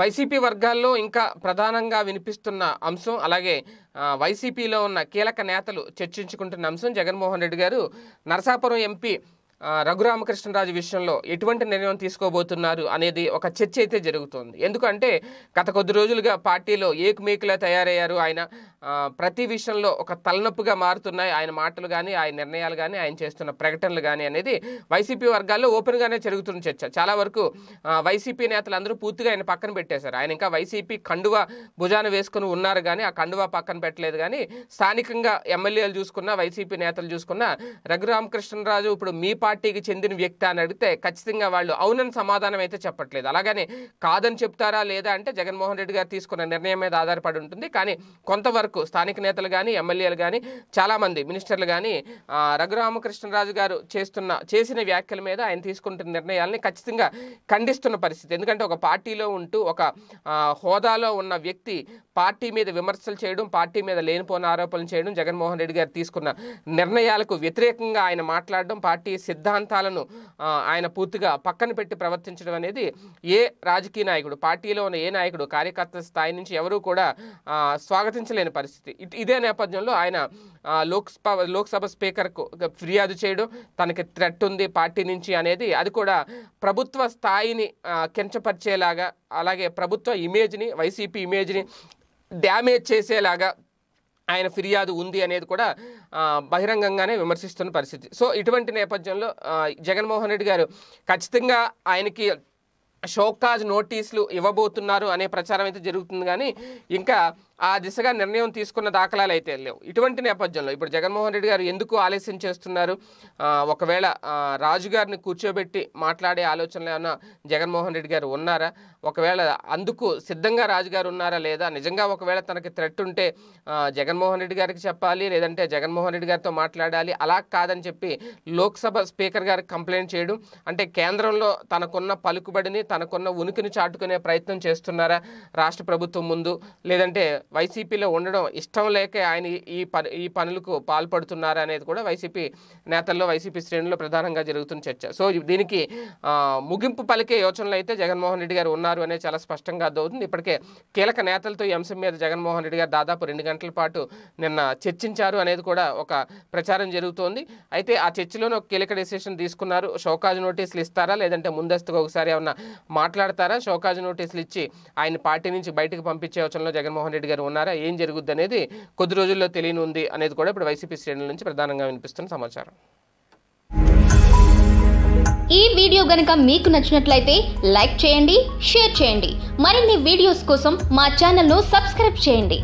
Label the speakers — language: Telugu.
Speaker 1: వైసీపీ వర్గాల్లో ఇంకా ప్రధానంగా వినిపిస్తున్న అంశం అలాగే వైసీపీలో ఉన్న కీలక నేతలు చర్చించుకుంటున్న అంశం జగన్మోహన్ రెడ్డి గారు నరసాపురం ఎంపీ రఘురామకృష్ణరాజు విషయంలో ఎటువంటి నిర్ణయం తీసుకోబోతున్నారు అనేది ఒక చర్చ అయితే జరుగుతోంది ఎందుకంటే గత కొద్ది రోజులుగా పార్టీలో ఏకుమేకులా తయారయ్యారు ఆయన ప్రతి విషయంలో ఒక తలనొప్పిగా మారుతున్నాయి ఆయన మాటలు కానీ ఆయన నిర్ణయాలు కానీ ఆయన చేస్తున్న ప్రకటనలు కానీ అనేది వైసీపీ వర్గాల్లో ఓపెన్గానే జరుగుతున్న చర్చ చాలా వరకు వైసీపీ నేతలు అందరూ పూర్తిగా ఆయన పక్కన పెట్టేశారు ఆయన ఇంకా వైసీపీ కండువ భుజాన వేసుకుని ఉన్నారు కానీ ఆ కండువా పక్కన పెట్టలేదు కానీ స్థానికంగా ఎమ్మెల్యేలు చూసుకున్న వైసీపీ నేతలు చూసుకున్న రఘురామకృష్ణరాజు ఇప్పుడు మీ పార్టీకి చెందిన వ్యక్తి అని అడిగితే ఖచ్చితంగా వాళ్ళు అవునని సమాధానం అయితే చెప్పట్లేదు అలాగనే కాదని చెప్తారా లేదా అంటే జగన్మోహన్ రెడ్డి గారు తీసుకున్న నిర్ణయం మీద ఆధారపడి ఉంటుంది కానీ కొంతవరకు వరకు స్థానిక నేతలు కానీ ఎమ్మెల్యేలు కానీ చాలామంది మినిస్టర్లు కానీ రఘురామకృష్ణరాజు గారు చేస్తున్న చేసిన వ్యాఖ్యల మీద ఆయన తీసుకుంటున్న నిర్ణయాలని ఖచ్చితంగా ఖండిస్తున్న పరిస్థితి ఎందుకంటే ఒక పార్టీలో ఉంటూ ఒక హోదాలో ఉన్న వ్యక్తి పార్టీ మీద విమర్శలు చేయడం పార్టీ మీద లేనిపోని ఆరోపణలు చేయడం జగన్మోహన్ రెడ్డి గారు తీసుకున్న నిర్ణయాలకు వ్యతిరేకంగా ఆయన మాట్లాడడం పార్టీ సిద్ధాంతాలను ఆయన పూర్తిగా పక్కన పెట్టి ప్రవర్తించడం అనేది ఏ రాజకీయ నాయకుడు పార్టీలో ఉన్న ఏ నాయకుడు కార్యకర్త స్థాయి నుంచి ఎవరూ కూడా స్వాగతించలేని పరిస్థితి పరిస్థితి ఇదే నేపథ్యంలో ఆయన లోక్సభ లోక్సభ స్పీకర్కు ఫిర్యాదు చేయడం తనకి థ్రెట్ ఉంది పార్టీ నుంచి అనేది అది కూడా ప్రభుత్వ స్థాయిని కించపరిచేలాగా అలాగే ప్రభుత్వ ఇమేజ్ని వైసీపీ ఇమేజ్ని డ్యామేజ్ చేసేలాగా ఆయన ఫిర్యాదు ఉంది అనేది కూడా బహిరంగంగానే విమర్శిస్తున్న పరిస్థితి సో ఇటువంటి నేపథ్యంలో జగన్మోహన్ రెడ్డి గారు ఖచ్చితంగా ఆయనకి షోకాజ్ నోటీసులు ఇవ్వబోతున్నారు అనే ప్రచారం అయితే జరుగుతుంది కానీ ఇంకా ఆ దిశగా నిర్ణయం తీసుకున్న దాఖలాలు అయితే లేవు ఇటువంటి నేపథ్యంలో ఇప్పుడు జగన్మోహన్ రెడ్డి గారు ఎందుకు ఆలస్యం చేస్తున్నారు ఒకవేళ రాజుగారిని కూర్చోబెట్టి మాట్లాడే ఆలోచనలు ఏమైనా జగన్మోహన్ రెడ్డి గారు ఉన్నారా ఒకవేళ అందుకు సిద్ధంగా రాజుగారు ఉన్నారా లేదా నిజంగా ఒకవేళ తనకి థ్రెట్ ఉంటే జగన్మోహన్ రెడ్డి గారికి చెప్పాలి లేదంటే జగన్మోహన్ రెడ్డి గారితో మాట్లాడాలి అలా కాదని చెప్పి లోక్సభ స్పీకర్ గారికి కంప్లైంట్ చేయడం అంటే కేంద్రంలో తనకున్న పలుకుబడిని తనకున్న ఉనికిని చాటుకునే ప్రయత్నం చేస్తున్నారా రాష్ట్ర ప్రభుత్వం ముందు లేదంటే వైసీపీలో ఉండడం ఇష్టం లేక ఆయన ఈ ఈ పనులకు పాల్పడుతున్నారు అనేది కూడా వైసీపీ నేతల్లో వైసీపీ శ్రేణుల్లో ప్రధానంగా జరుగుతున్న చర్చ సో దీనికి ముగింపు పలికే యోచనలు అయితే జగన్మోహన్ రెడ్డి గారు ఉన్నారు అనేది చాలా స్పష్టంగా అర్థమవుతుంది ఇప్పటికే కీలక నేతలతో ఈ అంశం మీద జగన్మోహన్ రెడ్డి గారు దాదాపు రెండు గంటల పాటు నిన్న చర్చించారు అనేది కూడా ఒక ప్రచారం జరుగుతోంది అయితే ఆ చర్చలోనే ఒక కీలక డిసిషన్ తీసుకున్నారు షోకాజ్ నోటీసులు ఇస్తారా లేదంటే ముందస్తుగా ఒకసారి ఏమన్నా మాట్లాడతారా షోకాజ్ నోటీసులు ఇచ్చి ఆయన పార్టీ నుంచి బయటకు పంపించే యోచనలో జగన్మోహన్ రెడ్డి గారు గారు ఉన్నారా ఏం జరుగుద్ది అనేది కొద్ది రోజుల్లో తెలియనుంది అనేది కూడా ఇప్పుడు వైసీపీ శ్రేణుల నుంచి ప్రధానంగా వినిపిస్తున్న సమాచారం ఈ వీడియో గనక మీకు నచ్చినట్లయితే లైక్ చేయండి షేర్ చేయండి మరిన్ని వీడియోస్ కోసం మా ఛానల్ ను సబ్స్క్రైబ్ చేయండి